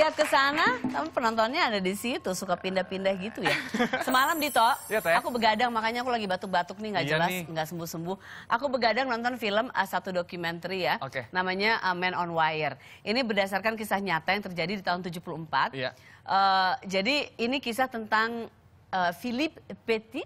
lihat ke sana, kamu penontonnya ada di situ, suka pindah-pindah gitu ya. Semalam di to, iya, aku begadang, makanya aku lagi batuk-batuk nih, nggak iya jelas, nggak sembuh-sembuh. Aku begadang nonton film uh, satu dokumenter ya, okay. namanya uh, Man on Wire. Ini berdasarkan kisah nyata yang terjadi di tahun 74. Iya. Uh, jadi ini kisah tentang uh, Philippe Petit.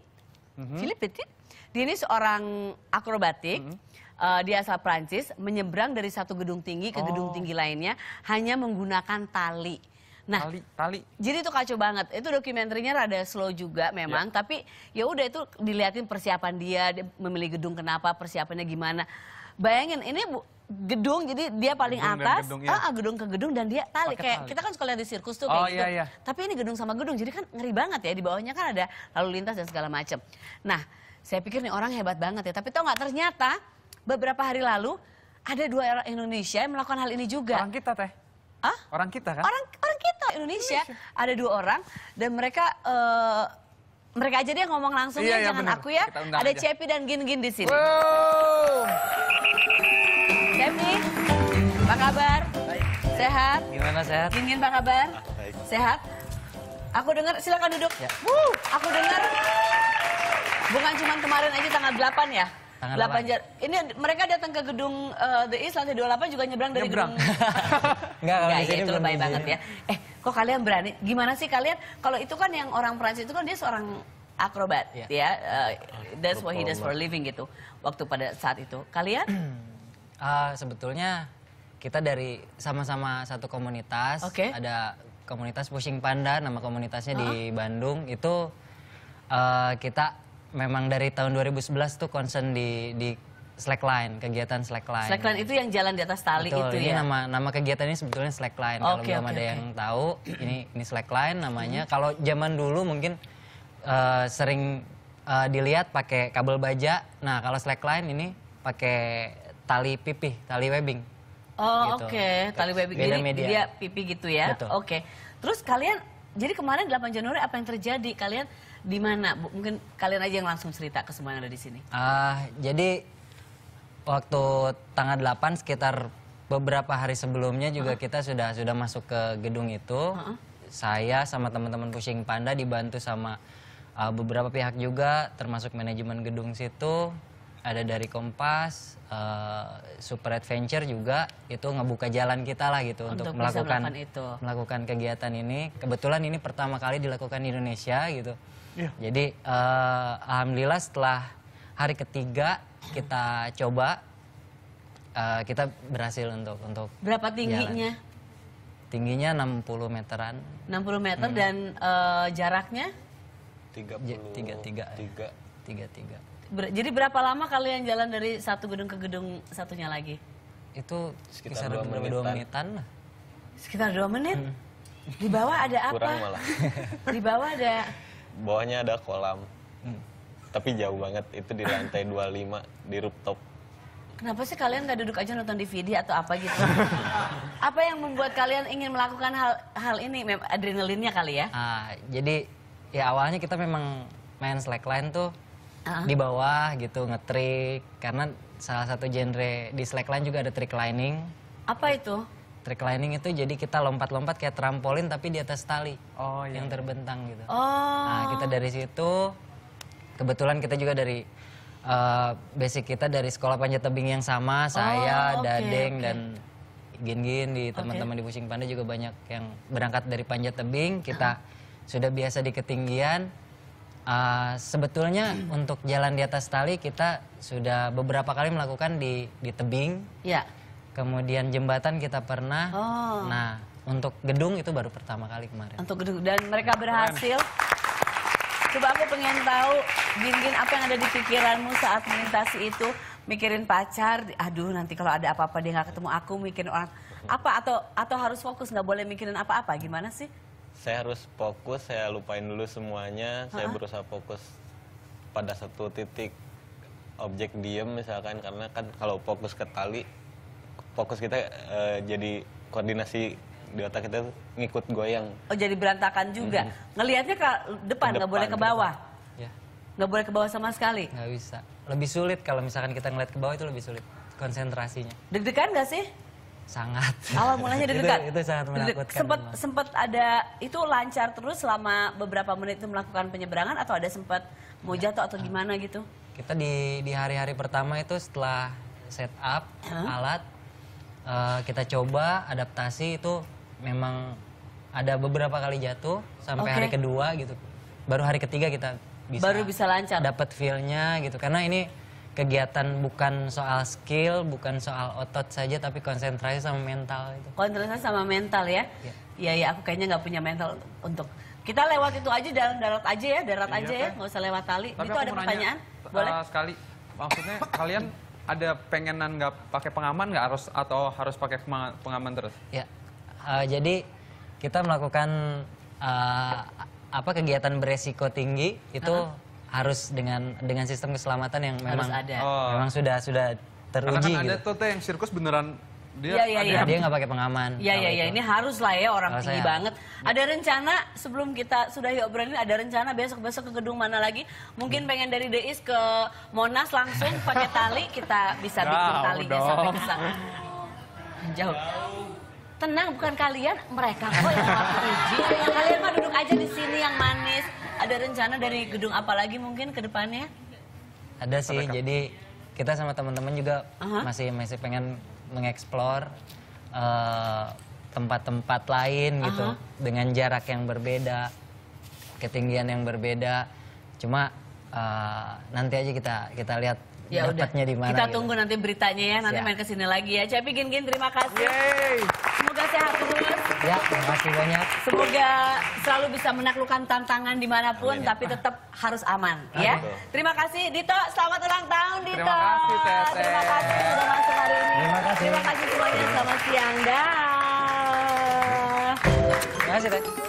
Mm -hmm. Philippe Petit, dia ini seorang akrobatik. Mm -hmm uh, di asal Prancis menyeberang dari satu gedung tinggi ke oh. gedung tinggi lainnya hanya menggunakan tali. Nah, tali, tali. Jadi itu kacau banget. Itu dokumenternya rada slow juga memang, ya. tapi ya udah itu dilihatin persiapan dia, dia memilih gedung kenapa, persiapannya gimana. Bayangin ini bu, gedung jadi dia paling gedung atas, gedung, ya. ah, gedung ke gedung dan dia tali Pake kayak tali. kita kan sekolah di sirkus tuh kayak oh, gitu. Iya, iya. Tapi ini gedung sama gedung jadi kan ngeri banget ya di bawahnya kan ada lalu lintas dan segala macam. Nah, saya pikir nih orang hebat banget ya, tapi tau nggak ternyata beberapa hari lalu ada dua orang Indonesia yang melakukan hal ini juga. Orang kita teh. Hah? Orang kita kan? Orang orang kita Indonesia. Indonesia. Ada dua orang dan mereka uh, mereka aja dia ngomong langsung iya, ya, iya, jangan bener. aku ya. Ada aja. Cepi dan Gin-Gin di sini. Wow. Cepi, apa kabar? Baik. Sehat? Gimana sehat? Gin-Gin apa kabar? Ah, baik. Sehat? Aku dengar, silakan duduk. Ya. aku dengar bukan cuma kemarin aja tanggal 8 ya? Tanggal 8. 8. ini mereka datang ke gedung uh, The East lantai 28 juga nyebrang dari nyebrang. gedung. Enggak, kalau Nggak, ya, itu lebay banget ya. Eh, kok kalian berani? Gimana sih kalian? Kalau itu kan yang orang Prancis itu kan dia seorang akrobat yeah. ya. Uh, that's what he does for a living gitu. Waktu pada saat itu. Kalian? uh, sebetulnya kita dari sama-sama satu komunitas. Okay. Ada komunitas Pushing Panda nama komunitasnya uh -huh. di Bandung itu uh, kita memang dari tahun 2011 tuh concern di di slackline, kegiatan slackline. Slackline itu yang jalan di atas tali Betul, itu ini ya. nama nama kegiatan ini sebetulnya slackline. Okay, Kalau okay, belum ada okay. yang tahu, ini ini slackline namanya. Hmm. Kalau zaman dulu mungkin uh, sering uh, dilihat pakai kabel baja. Nah, kalau slackline ini pakai tali pipih, tali webbing. Oh, gitu. oke, okay. tali webbing. Beda jadi media. dia pipih gitu ya. Oke. Okay. Terus kalian jadi kemarin 8 Januari apa yang terjadi? Kalian di mana? Mungkin kalian aja yang langsung cerita ke semua yang ada di sini. uh, jadi waktu tanggal 8 sekitar beberapa hari sebelumnya juga uh -huh. kita sudah sudah masuk ke gedung itu. Uh -huh. Saya sama teman-teman Pushing Panda dibantu sama uh, beberapa pihak juga termasuk manajemen gedung situ ada dari Kompas, uh, Super Adventure juga itu ngebuka jalan kita lah gitu untuk, untuk melakukan melakukan, itu. melakukan kegiatan ini. Kebetulan ini pertama kali dilakukan di Indonesia gitu. Yeah. Jadi uh, alhamdulillah setelah hari ketiga kita coba uh, kita berhasil untuk untuk berapa tingginya? Jalan. Tingginya 60 meteran. 60 meter hmm. dan uh, jaraknya? 30 tiga tiga tiga tiga Ber jadi berapa lama kalian jalan dari satu gedung ke gedung satunya lagi? Itu sekitar dua menitan. dua menitan Sekitar dua menit? Hmm. Di bawah ada apa? Kurang malah. di bawah ada? Bawahnya ada kolam. Hmm. Tapi jauh banget, itu di lantai 25, di rooftop. Kenapa sih kalian nggak duduk aja nonton DVD atau apa gitu? apa yang membuat kalian ingin melakukan hal hal ini? Adrenalinnya kali ya? Uh, jadi ya awalnya kita memang main slackline tuh di bawah gitu ngetrik karena salah satu genre di slackline juga ada trick lining. Apa itu? Trick lining itu jadi kita lompat-lompat kayak trampolin tapi di atas tali oh, iya. yang iya. terbentang gitu. Oh. Nah kita dari situ kebetulan kita juga dari uh, basic kita dari sekolah panjat tebing yang sama oh, saya, okay, Dadeng okay. dan Gin-gin di teman-teman okay. di Pusing Panda juga banyak yang berangkat dari panjat tebing kita uh. sudah biasa di ketinggian Uh, sebetulnya untuk jalan di atas tali kita sudah beberapa kali melakukan di di tebing. Ya. Kemudian jembatan kita pernah. Oh. Nah, untuk gedung itu baru pertama kali kemarin. Untuk gedung dan mereka berhasil. Keren. Coba aku pengen tahu, Gingin apa yang ada di pikiranmu saat melintasi itu? Mikirin pacar, aduh nanti kalau ada apa-apa dia nggak ketemu aku mikirin orang apa atau atau harus fokus nggak boleh mikirin apa-apa gimana sih? saya harus fokus saya lupain dulu semuanya uh -huh. saya berusaha fokus pada satu titik objek diem misalkan karena kan kalau fokus ke tali fokus kita e, jadi koordinasi di otak kita ngikut goyang oh jadi berantakan juga mm -hmm. ngelihatnya ke depan nggak boleh ke bawah nggak ya. Nggak boleh ke bawah sama sekali nggak bisa lebih sulit kalau misalkan kita ngeliat ke bawah itu lebih sulit konsentrasinya deg-degan nggak sih Sangat. Awal oh, mulanya deg-degan. itu, itu sangat menakutkan. Sempat sempat ada itu lancar terus selama beberapa menit itu melakukan penyeberangan atau ada sempat mau jatuh atau gimana gitu? Kita di di hari-hari pertama itu setelah set up huh? alat uh, kita coba adaptasi itu memang ada beberapa kali jatuh sampai okay. hari kedua gitu. Baru hari ketiga kita bisa baru bisa lancar dapat feelnya gitu karena ini kegiatan bukan soal skill, bukan soal otot saja, tapi konsentrasi sama mental itu. Konsentrasi sama mental ya? Iya, ya, ya aku kayaknya nggak punya mental untuk kita lewat itu aja dalam darat aja ya, darat iya, aja kan? ya, nggak usah lewat tali. Tapi itu ada pertanyaan, eh, boleh? Uh, sekali, maksudnya kalian ada pengenan nggak pakai pengaman nggak harus atau harus pakai pengaman terus? Ya, uh, jadi kita melakukan uh, apa kegiatan beresiko tinggi itu. Uh -huh harus dengan dengan sistem keselamatan yang memang ada. Oh. memang sudah sudah teruji kan gitu. ada tuh yang sirkus beneran dia ya, ya, ya. dia nggak pakai pengaman. Iya iya iya ini harus lah ya orang harus tinggi banget. Ada rencana sebelum kita sudah yuk berani ada rencana besok besok ke gedung mana lagi? Mungkin hmm. pengen dari Deis ke Monas langsung pakai tali kita bisa bikin ya, sampai ke sana. Jauh. Tenang bukan kalian mereka kok yang mau uji. Kalian mah duduk aja di sini yang manis ada rencana dari gedung apa lagi mungkin ke depannya? Ada sih, jadi kita sama teman-teman juga uh masih masih pengen mengeksplor tempat eh, tempat-tempat lain uh gitu dengan jarak yang berbeda, ketinggian yang berbeda. Cuma uh, nanti aja kita kita lihat ya dapatnya di mana. Kita gitu. tunggu nanti beritanya ya, nanti Siap. Ya. main ke sini lagi ya. Cepi Gin Gin terima kasih. Yeay sehat terus. Ya, terima kasih banyak. Semoga selalu bisa menaklukkan tantangan dimanapun, Amin. tapi tetap harus aman. Ya. Amin. Ya, Betul. terima kasih Dito. Selamat ulang tahun Dito. Terima kasih Tete. Terima kasih sudah masuk hari ini. Terima kasih. Terima kasih semuanya. Selamat siang dah. Terima kasih Tete.